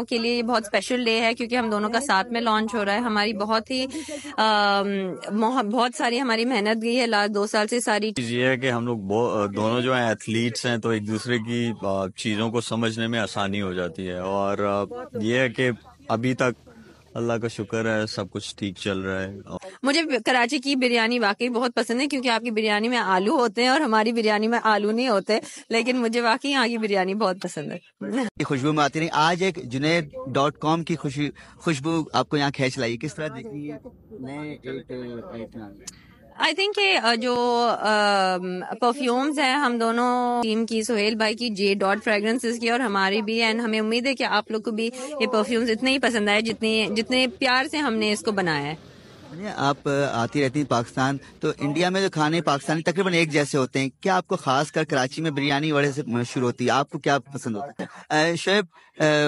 के लिए ये बहुत स्पेशल डे है क्योंकि हम दोनों का साथ में लॉन्च हो रहा है हमारी बहुत ही आ, बहुत सारी हमारी मेहनत गई है लास्ट दो साल से सारी ये है कि हम लोग दोनों जो हैं एथलीट्स हैं तो एक दूसरे की चीज़ों को समझने में आसानी हो जाती है और ये है कि अभी तक अल्लाह का शुक्र है सब कुछ ठीक चल रहा है मुझे कराची की बिरयानी वाकई बहुत पसंद है क्योंकि आपकी बिरयानी में आलू होते हैं और हमारी बिरयानी में आलू नहीं होते लेकिन मुझे वाकई यहाँ की बिरयानी बहुत पसंद है खुशबू में आती रही आज एक जुनेद डॉट कॉम की खुशबू आपको यहाँ खेच लाई किस तरह देखती है आई थिंक ये जो परफ्यूम्स हैं हम दोनों टीम की सोहेल भाई की जे डॉट फ्रेगरेंसेस की और हमारी भी एंड हमें उम्मीद है कि आप लोग को भी ये परफ्यूम्स इतने ही पसंद आए जितने जितने प्यार से हमने इसको बनाया है आप आती रहती हैं पाकिस्तान तो इंडिया में जो खाने पाकिस्तानी तकरीबन एक जैसे होते हैं क्या आपको खास कर कराची में बिरयानी बड़े से मशहूर होती है आपको क्या पसंद होता है शोब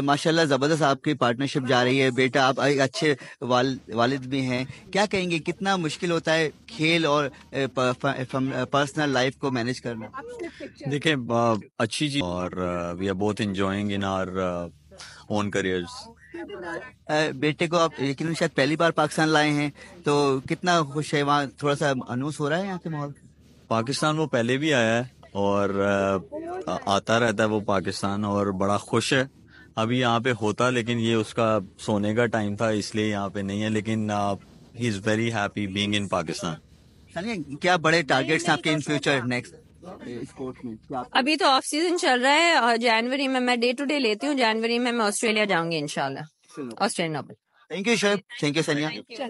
माशाल्लाह ज़बरदस्त आपकी पार्टनरशिप जा रही है बेटा आप एक अच्छे वाल, वालिद भी हैं क्या कहेंगे कितना मुश्किल होता है खेल और पर्सनल लाइफ को मैनेज करना देखिये अच्छी चीज और we are both enjoying in our own career बेटे को आप यकीन शायद पहली बार पाकिस्तान लाए हैं तो कितना खुश है वहाँ थोड़ा सा अनूस हो रहा है यहाँ के माहौल पाकिस्तान वो पहले भी आया है और आता रहता है वो पाकिस्तान और बड़ा खुश है अभी यहाँ पे होता लेकिन ये उसका सोने का टाइम था इसलिए यहाँ पे नहीं है लेकिन he is very happy being in Pakistan क्या बड़े टारगेट्स हैं आपके इन फ्यूचर नेक्स्ट अभी तो ऑफ सीजन चल रहा है और जनवरी में मैं डे टू डे लेती हूँ जनवरी में मैं ऑस्ट्रेलिया जाऊंगी इनशाला Australia thank you Shoaib thank you सनिया